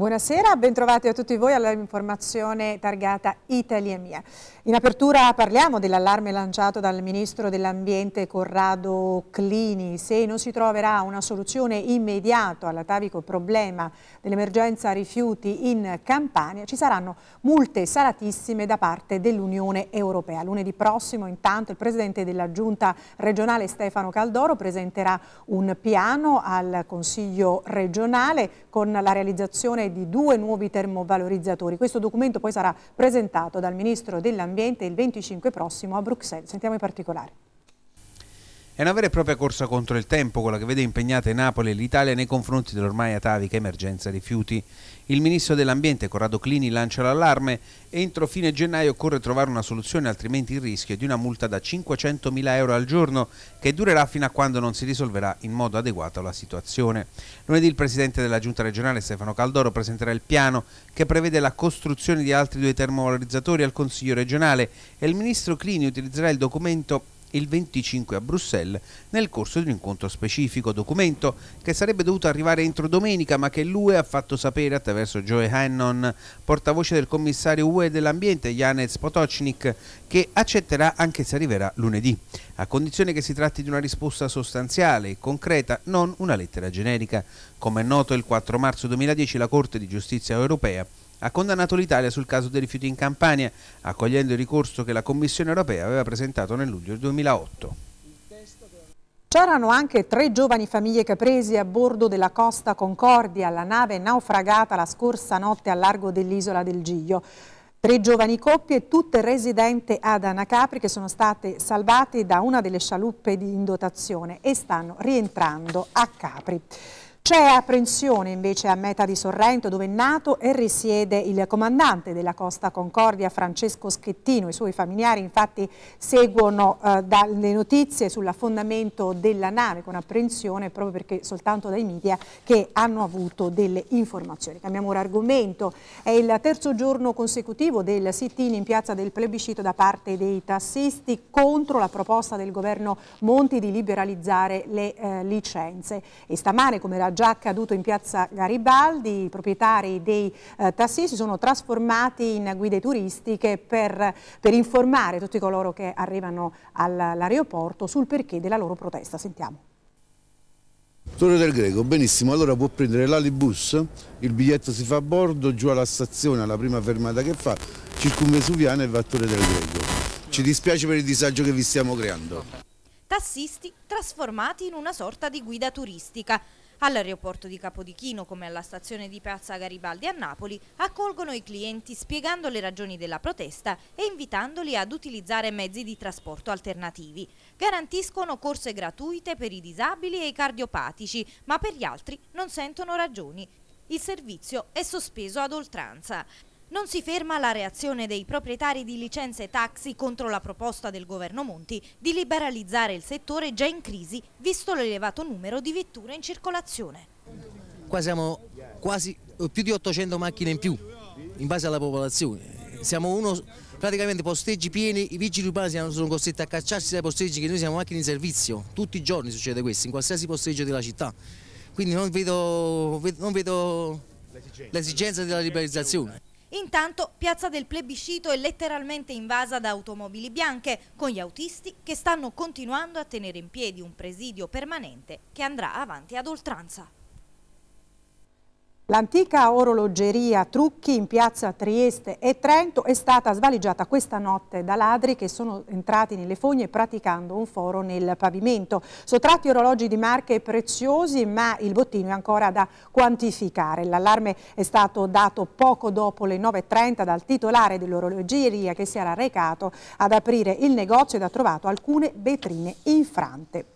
Buonasera, bentrovati a tutti voi all'informazione targata Italia Mia. In apertura parliamo dell'allarme lanciato dal Ministro dell'Ambiente Corrado Clini. Se non si troverà una soluzione immediata all'atavico problema dell'emergenza rifiuti in Campania, ci saranno multe salatissime da parte dell'Unione Europea. Lunedì prossimo intanto il Presidente della Giunta regionale Stefano Caldoro presenterà un piano al Consiglio regionale con la realizzazione di due nuovi termovalorizzatori. Questo documento poi sarà presentato dal Ministro dell'Ambiente il 25 prossimo a Bruxelles. Sentiamo i particolari. È una vera e propria corsa contro il tempo, quella che vede impegnate Napoli e l'Italia nei confronti dell'ormai atavica emergenza rifiuti. Il ministro dell'Ambiente Corrado Clini lancia l'allarme entro fine gennaio occorre trovare una soluzione altrimenti il rischio è di una multa da 500.000 euro al giorno che durerà fino a quando non si risolverà in modo adeguato la situazione. Lunedì il presidente della giunta regionale Stefano Caldoro presenterà il piano che prevede la costruzione di altri due termovalorizzatori al Consiglio regionale e il ministro Clini utilizzerà il documento il 25 a Bruxelles nel corso di un incontro specifico, documento che sarebbe dovuto arrivare entro domenica ma che l'UE ha fatto sapere attraverso Joe Hannon, portavoce del commissario UE dell'ambiente Janez Potocnik, che accetterà anche se arriverà lunedì, a condizione che si tratti di una risposta sostanziale e concreta, non una lettera generica. Come è noto, il 4 marzo 2010 la Corte di Giustizia europea ha condannato l'Italia sul caso dei rifiuti in Campania, accogliendo il ricorso che la Commissione europea aveva presentato nel luglio 2008. C'erano anche tre giovani famiglie caprese a bordo della Costa Concordia, la nave naufragata la scorsa notte a largo dell'isola del Giglio. Tre giovani coppie, tutte residenti ad Anacapri, che sono state salvate da una delle scialuppe di indotazione e stanno rientrando a Capri. C'è apprensione invece a Meta di Sorrento dove è nato e risiede il comandante della Costa Concordia Francesco Schettino. I suoi familiari infatti seguono eh, dalle notizie sull'affondamento della nave con apprensione proprio perché soltanto dai media che hanno avuto delle informazioni. Cambiamo ora argomento. È il terzo giorno consecutivo del sit-in in piazza del plebiscito da parte dei tassisti contro la proposta del governo Monti di liberalizzare le eh, licenze. E stamane come già accaduto in piazza Garibaldi, i proprietari dei eh, tassi si sono trasformati in guide turistiche per, per informare tutti coloro che arrivano all'aeroporto sul perché della loro protesta. Sentiamo. Torre del Greco, benissimo, allora può prendere l'alibus, il biglietto si fa a bordo, giù alla stazione, alla prima fermata che fa, circumvesuviana e va a Torre del Greco. Ci dispiace per il disagio che vi stiamo creando. Tassisti trasformati in una sorta di guida turistica. All'aeroporto di Capodichino, come alla stazione di Piazza Garibaldi a Napoli, accolgono i clienti spiegando le ragioni della protesta e invitandoli ad utilizzare mezzi di trasporto alternativi. Garantiscono corse gratuite per i disabili e i cardiopatici, ma per gli altri non sentono ragioni. Il servizio è sospeso ad oltranza. Non si ferma la reazione dei proprietari di licenze taxi contro la proposta del governo Monti di liberalizzare il settore già in crisi, visto l'elevato numero di vetture in circolazione. Qua siamo quasi eh, più di 800 macchine in più, in base alla popolazione. Siamo uno, praticamente posteggi pieni, i vigili urbani sono costretti a cacciarsi dai posteggi che noi siamo macchine in servizio, tutti i giorni succede questo, in qualsiasi posteggio della città. Quindi non vedo, non vedo l'esigenza della liberalizzazione. Intanto Piazza del Plebiscito è letteralmente invasa da automobili bianche, con gli autisti che stanno continuando a tenere in piedi un presidio permanente che andrà avanti ad oltranza. L'antica orologeria Trucchi in piazza Trieste e Trento è stata svaligiata questa notte da ladri che sono entrati nelle fogne praticando un foro nel pavimento. Sottratti orologi di marche preziosi ma il bottino è ancora da quantificare. L'allarme è stato dato poco dopo le 9.30 dal titolare dell'orologeria che si era recato ad aprire il negozio ed ha trovato alcune vetrine infrante.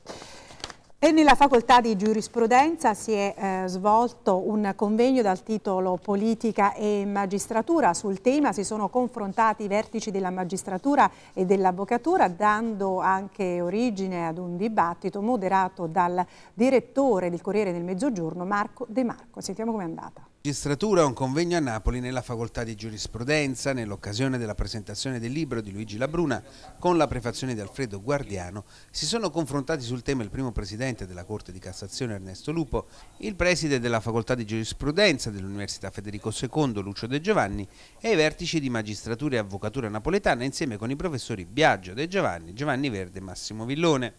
E nella facoltà di giurisprudenza si è eh, svolto un convegno dal titolo Politica e magistratura. Sul tema si sono confrontati i vertici della magistratura e dell'avvocatura, dando anche origine ad un dibattito moderato dal direttore del Corriere del Mezzogiorno, Marco De Marco. Sentiamo com'è andata magistratura un convegno a Napoli nella facoltà di giurisprudenza nell'occasione della presentazione del libro di Luigi Labruna con la prefazione di Alfredo Guardiano si sono confrontati sul tema il primo presidente della Corte di Cassazione Ernesto Lupo, il preside della facoltà di giurisprudenza dell'Università Federico II Lucio De Giovanni e i vertici di magistratura e avvocatura napoletana insieme con i professori Biagio De Giovanni, Giovanni Verde e Massimo Villone.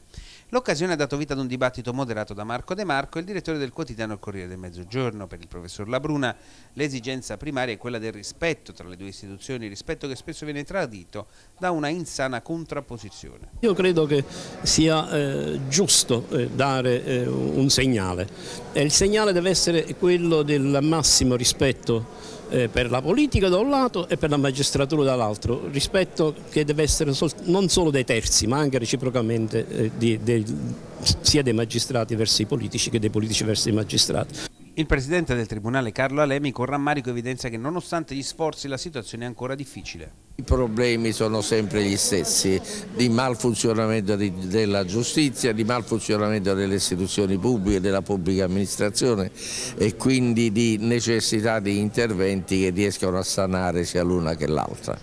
L'occasione ha dato vita ad un dibattito moderato da Marco De Marco, il direttore del quotidiano Il Corriere del Mezzogiorno per il professor Labruna fortuna l'esigenza primaria è quella del rispetto tra le due istituzioni, rispetto che spesso viene tradito da una insana contrapposizione. Io credo che sia eh, giusto eh, dare eh, un segnale e il segnale deve essere quello del massimo rispetto eh, per la politica da un lato e per la magistratura dall'altro, rispetto che deve essere non solo dei terzi ma anche reciprocamente eh, di, dei, sia dei magistrati verso i politici che dei politici verso i magistrati. Il presidente del Tribunale Carlo Alemi con rammarico evidenzia che nonostante gli sforzi la situazione è ancora difficile. I problemi sono sempre gli stessi, di malfunzionamento di, della giustizia, di malfunzionamento delle istituzioni pubbliche, della pubblica amministrazione e quindi di necessità di interventi che riescano a sanare sia l'una che l'altra.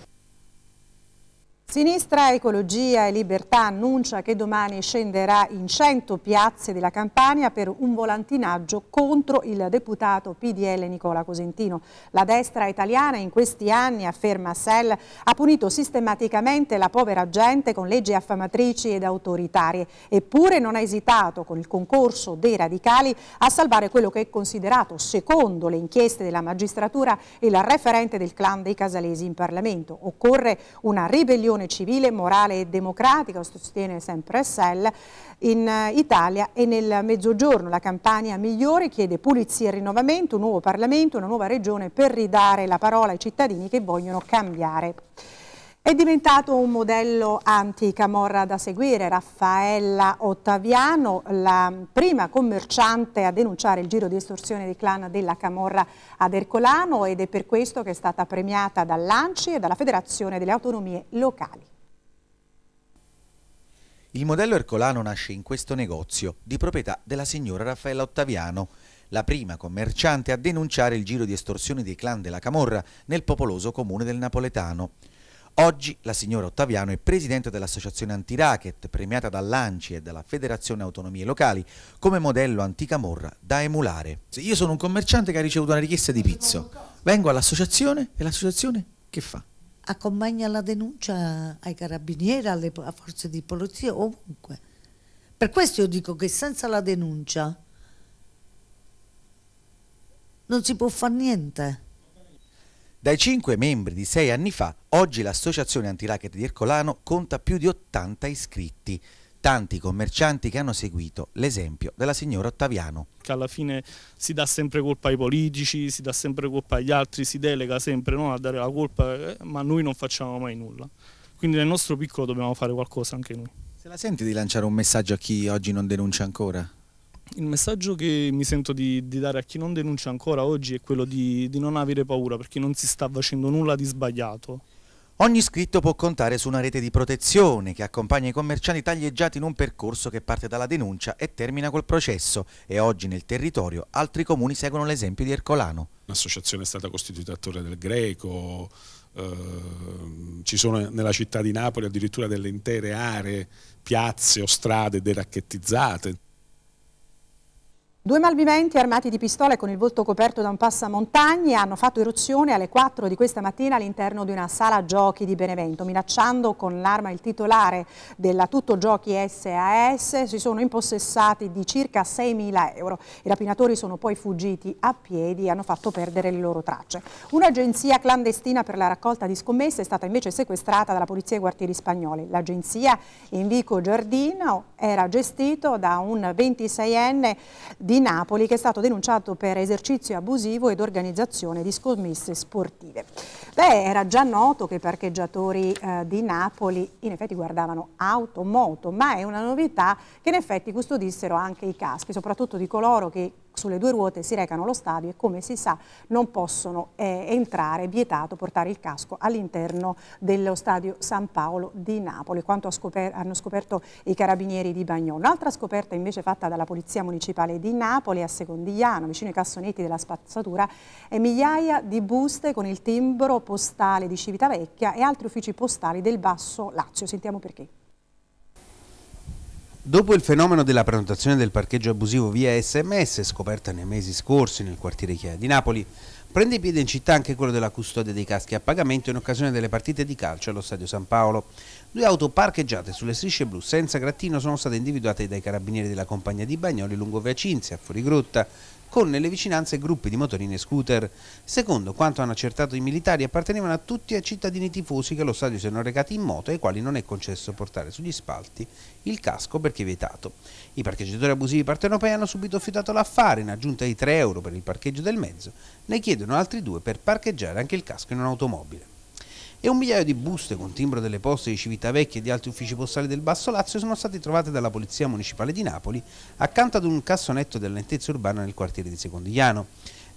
Sinistra, Ecologia e Libertà annuncia che domani scenderà in 100 piazze della Campania per un volantinaggio contro il deputato PDL Nicola Cosentino. La destra italiana in questi anni, afferma Sell, ha punito sistematicamente la povera gente con leggi affamatrici ed autoritarie, eppure non ha esitato con il concorso dei radicali a salvare quello che è considerato, secondo le inchieste della magistratura, il referente del clan dei Casalesi in Parlamento. Occorre una ribellione rivoluzione civile, morale e democratica, sostiene sempre SL, in eh, Italia e nel Mezzogiorno. La campagna migliore chiede pulizia e rinnovamento, un nuovo Parlamento, una nuova regione per ridare la parola ai cittadini che vogliono cambiare. È diventato un modello anti-camorra da seguire. Raffaella Ottaviano, la prima commerciante a denunciare il giro di estorsione di clan della camorra ad Ercolano ed è per questo che è stata premiata dall'ANCI e dalla Federazione delle Autonomie Locali. Il modello Ercolano nasce in questo negozio, di proprietà della signora Raffaella Ottaviano, la prima commerciante a denunciare il giro di estorsione dei clan della camorra nel popoloso comune del Napoletano. Oggi la signora Ottaviano è presidente dell'associazione anti-racket, premiata dall'ANCI e dalla Federazione Autonomie Locali come modello anticamorra da emulare. Io sono un commerciante che ha ricevuto una richiesta di pizzo. Vengo all'associazione e l'associazione che fa? Accompagna la denuncia ai carabinieri, alle forze di polizia, ovunque. Per questo io dico che senza la denuncia non si può fare niente. Dai 5 membri di 6 anni fa, oggi l'associazione antiracket di Ercolano conta più di 80 iscritti tanti commercianti che hanno seguito l'esempio della signora Ottaviano. Che alla fine si dà sempre colpa ai politici, si dà sempre colpa agli altri, si delega sempre no, a dare la colpa, eh, ma noi non facciamo mai nulla. Quindi nel nostro piccolo dobbiamo fare qualcosa anche noi. Se la senti di lanciare un messaggio a chi oggi non denuncia ancora? il messaggio che mi sento di, di, dare a chi non denuncia ancora oggi è quello di, di non avere paura perché non si sta facendo nulla di sbagliato. Ogni iscritto può contare su una rete di protezione che accompagna i commercianti taglieggiati in un percorso che parte dalla denuncia e termina col processo e oggi nel territorio altri comuni seguono l'esempio di Ercolano. L'associazione è stata costituita a Torre del Greco, Uh, ci sono nella città di Napoli addirittura delle intere aree, piazze o strade deracchettizzate. Due malviventi armati di pistole con il volto coperto da un passamontagni hanno fatto eruzione alle 4 di questa mattina all'interno di una sala giochi di Benevento, minacciando con l'arma il titolare della Tutto Giochi SAS, si sono impossessati di circa 6.000 euro. I rapinatori sono poi fuggiti a piedi e hanno fatto perdere le loro tracce. Un'agenzia clandestina per la raccolta di scommesse è stata invece sequestrata dalla polizia e quartieri spagnoli. L'agenzia Invico Giardino era gestito da un 26enne di di Napoli che è stato denunciato per esercizio abusivo ed organizzazione di scommesse sportive. Beh, era già noto che i parcheggiatori eh, di Napoli in effetti guardavano auto, moto, ma è una novità che in effetti custodissero anche i caschi, soprattutto di coloro che sulle due ruote si recano allo stadio e come si sa non possono eh, entrare, è vietato portare il casco all'interno dello stadio San Paolo di Napoli, quanto scoper hanno scoperto i carabinieri di Bagnò. Un'altra scoperta invece fatta dalla Polizia Municipale di Napoli a Secondigliano, vicino ai cassonetti della spazzatura, è migliaia di buste con il timbro postale di Civitavecchia e altri uffici postali del Basso Lazio. Sentiamo perché. Dopo il fenomeno della prenotazione del parcheggio abusivo via SMS, scoperta nei mesi scorsi nel quartiere Chiaia di Napoli, prende piede in città anche quello della custodia dei caschi a pagamento in occasione delle partite di calcio allo Stadio San Paolo. Due auto parcheggiate sulle strisce blu senza grattino sono state individuate dai carabinieri della compagnia di Bagnoli lungo via Cinzia, fuori grotta, con nelle vicinanze gruppi di motorini e scooter. Secondo quanto hanno accertato i militari, appartenevano a tutti i cittadini tifosi che allo stadio si erano recati in moto e ai quali non è concesso portare sugli spalti il casco perché vietato. I parcheggiatori abusivi partenopei hanno subito fiutato l'affare in aggiunta ai 3 euro per il parcheggio del mezzo, ne chiedono altri due per parcheggiare anche il casco in un'automobile e un migliaio di buste con timbro delle poste di Civitavecchia e di altri uffici postali del Basso Lazio sono state trovate dalla Polizia Municipale di Napoli accanto ad un cassonetto della lentezza urbana nel quartiere di Secondigliano.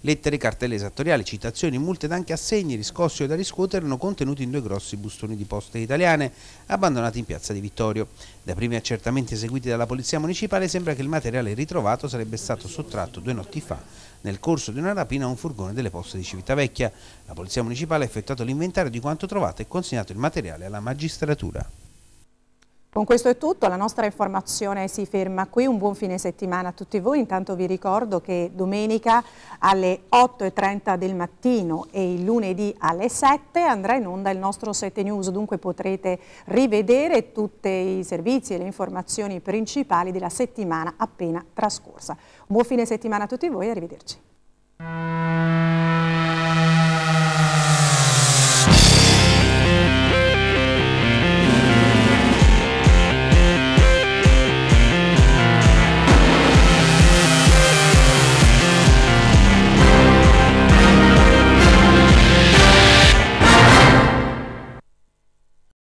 Lettere, cartelle esattoriali, citazioni, multe ed anche assegni riscossi o da riscuotere erano contenuti in due grossi bustoni di poste italiane abbandonati in piazza di Vittorio. Dai primi accertamenti eseguiti dalla Polizia Municipale sembra che il materiale ritrovato sarebbe stato sottratto due notti fa nel corso di una rapina a un furgone delle poste di Civitavecchia. La Polizia Municipale ha effettuato l'inventario di quanto trovato e consegnato il materiale alla magistratura. Con questo è tutto, la nostra informazione si ferma qui, un buon fine settimana a tutti voi, intanto vi ricordo che domenica alle 8.30 del mattino e il lunedì alle 7 andrà in onda il nostro 7 News, dunque potrete rivedere tutti i servizi e le informazioni principali della settimana appena trascorsa. Un buon fine settimana a tutti voi e arrivederci.